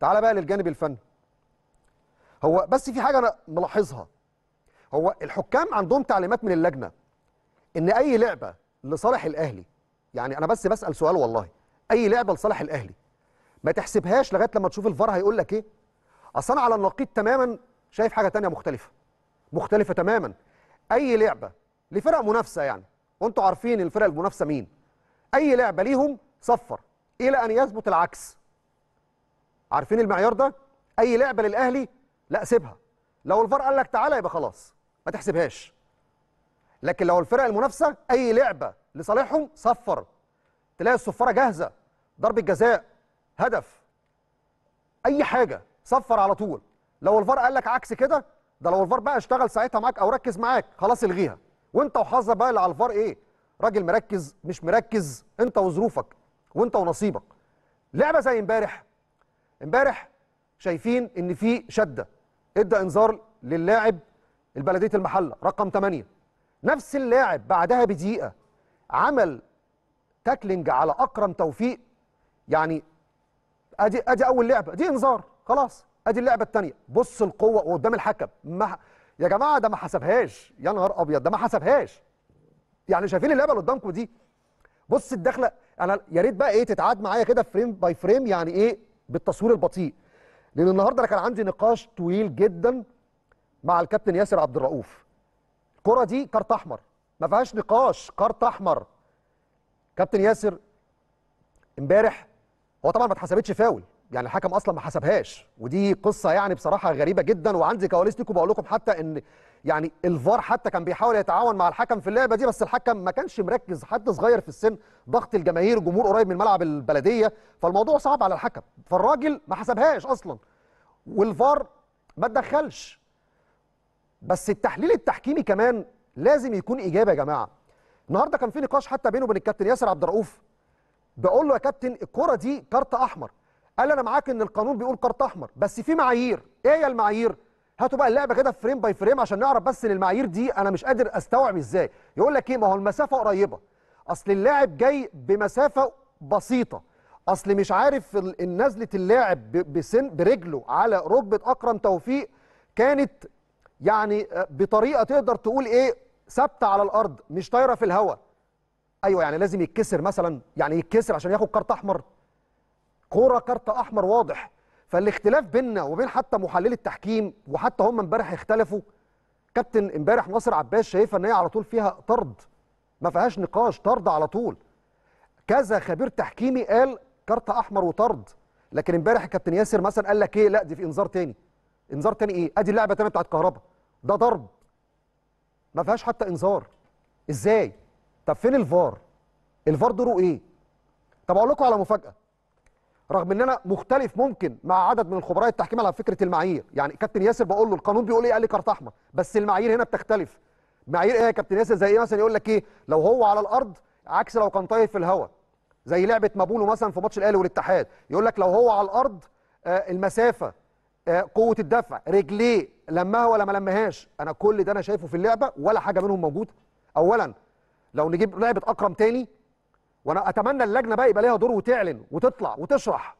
تعال بقى للجانب الفني هو بس في حاجه انا ملاحظها هو الحكام عندهم تعليمات من اللجنه ان اي لعبه لصالح الاهلي يعني انا بس بسال سؤال والله اي لعبه لصالح الاهلي ما تحسبهاش لغايه لما تشوف الفار هيقول لك ايه اصل انا على النقيض تماما شايف حاجه تانية مختلفه مختلفه تماما اي لعبه لفرق منافسه يعني وانتوا عارفين الفرق المنافسه مين اي لعبه ليهم صفر الى ان يثبت العكس عارفين المعيار ده اي لعبه للاهلي لا سيبها لو الفار قال لك تعالى يبقى خلاص ما تحسبهاش لكن لو الفرق المنافسه اي لعبه لصالحهم صفر تلاقي الصفاره جاهزه ضربه جزاء هدف اي حاجه صفر على طول لو الفار قال لك عكس كده ده لو الفار بقى اشتغل ساعتها معاك او ركز معاك خلاص الغيها وانت وحظك بقى اللي على الفار ايه راجل مركز مش مركز انت وظروفك وانت ونصيبك لعبه زي امبارح امبارح شايفين ان في شده ادى انذار للاعب البلديه المحله رقم 8 نفس اللاعب بعدها بدقيقه عمل تاكلنج على اكرم توفيق يعني ادي ادي اول لعبه دي انذار خلاص ادي اللعبه الثانيه بص القوه قدام الحكم ما يا جماعه ده ما حسبهاش يا نهار ابيض ده ما حسبهاش يعني شايفين اللعبه اللي قدامكم دي بص الدخله انا يا ريت بقى ايه تتعاد معايا كده فريم باي فريم يعني ايه بالتصوير البطيء لان النهارده انا كان عندي نقاش طويل جدا مع الكابتن ياسر عبد الرؤوف الكره دي كارت احمر ما فيهاش نقاش كارت احمر كابتن ياسر امبارح هو طبعا ما اتحسبتش فاول يعني الحكم اصلا ما حسبهاش ودي قصه يعني بصراحه غريبه جدا وعندي كواليس ليكم بقول لكم حتى ان يعني الفار حتى كان بيحاول يتعاون مع الحكم في اللعبه دي بس الحكم ما كانش مركز حد صغير في السن ضغط الجماهير جمهور قريب من ملعب البلديه فالموضوع صعب على الحكم فالراجل ما حسبهاش اصلا والفار ما تدخلش بس التحليل التحكيمي كمان لازم يكون اجابه يا جماعه النهارده كان في نقاش حتى بينه وبين الكابتن ياسر عبد الرؤوف بقول له يا كابتن الكره دي كارت احمر قال انا معاك ان القانون بيقول كارت احمر بس في معايير ايه هي المعايير هاتوا بقى اللعبه كده فريم باي فريم عشان نعرف بس ان المعايير دي انا مش قادر استوعب ازاي يقول لك ايه ما هو المسافه قريبه اصل اللاعب جاي بمسافه بسيطه اصل مش عارف نزله اللاعب بسن برجله على ركبه اكرم توفيق كانت يعني آه، بطريقه تقدر تقول ايه ثابته على الارض مش طايره في الهواء ايوه يعني لازم يتكسر مثلا يعني يتكسر عشان ياخد كارت احمر كوره كارت احمر واضح فالاختلاف بيننا وبين حتى محللي التحكيم وحتى هم امبارح اختلفوا كابتن امبارح ناصر عباس شايفه ان هي على طول فيها طرد ما فيهاش نقاش طرد على طول كذا خبير تحكيمي قال كارت احمر وطرد لكن امبارح كابتن ياسر مثلا قال لك ايه لا دي في انذار تاني انذار تاني ايه ادي اللعبه تاني بتاعت كهربا ده ضرب ما فيهاش حتى انذار ازاي طب فين الفار الفار دوره ايه طب اقول لكم على مفاجاه رغم ان انا مختلف ممكن مع عدد من الخبراء التحكيم على فكره المعايير يعني كابتن ياسر بقول له القانون بيقول ايه قال لي كارت احمر بس المعايير هنا بتختلف معايير ايه يا كابتن ياسر زي ايه مثلا يقول لك ايه لو هو على الارض عكس لو كان طاير في الهواء زي لعبه مابولو مثلا في ماتش الاهلي والاتحاد يقول لك لو هو على الارض آه المسافه آه قوه الدفع رجليه لمها ولا ما لمهاش انا كل ده انا شايفه في اللعبه ولا حاجه منهم موجوده اولا لو نجيب لعبه اكرم تاني وانا اتمنى اللجنه بقى يبقى ليها دور وتعلن وتطلع وتشرح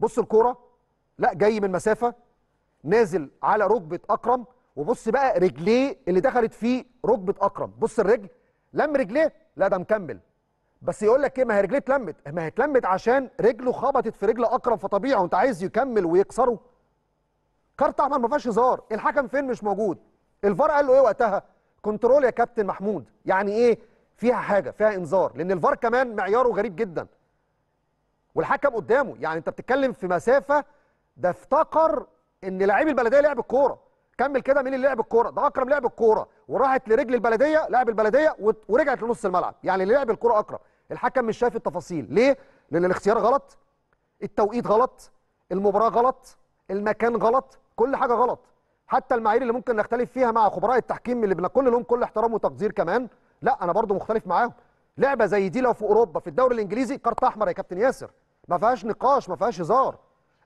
بص الكوره لا جاي من مسافه نازل على ركبه اكرم وبص بقى رجليه اللي دخلت في ركبه اكرم بص الرجل لم رجليه لا ده مكمل بس يقول لك ايه ما هي رجليه اتلمت ما هي اتلمت عشان رجله خبطت في رجل اكرم فطبيعي وانت عايز يكمل ويكسره كارت احمر ما فيهاش هزار الحكم فين مش موجود الفار قال له ايه وقتها كنترول يا كابتن محمود يعني ايه فيها حاجه فيها انذار لان الفار كمان معياره غريب جدا والحكم قدامه يعني انت بتتكلم في مسافه ده افتقر ان لعيب البلديه لعب الكوره كمل كده مين اللي لعب الكوره ده اكرم لعب الكوره وراحت لرجل البلديه لعب البلديه ورجعت لنص الملعب يعني اللي لعب الكوره اكرم الحكم مش شايف التفاصيل ليه لان الاختيار غلط التوقيت غلط المباراه غلط المكان غلط كل حاجه غلط حتى المعايير اللي ممكن نختلف فيها مع خبراء التحكيم اللي بنقول لهم كل احترام وتقدير كمان لا انا برضو مختلف معاهم لعبه زي دي لو في اوروبا في الدوري الانجليزي كارت احمر يا كابتن ياسر ما فيهاش نقاش ما فيهاش هزار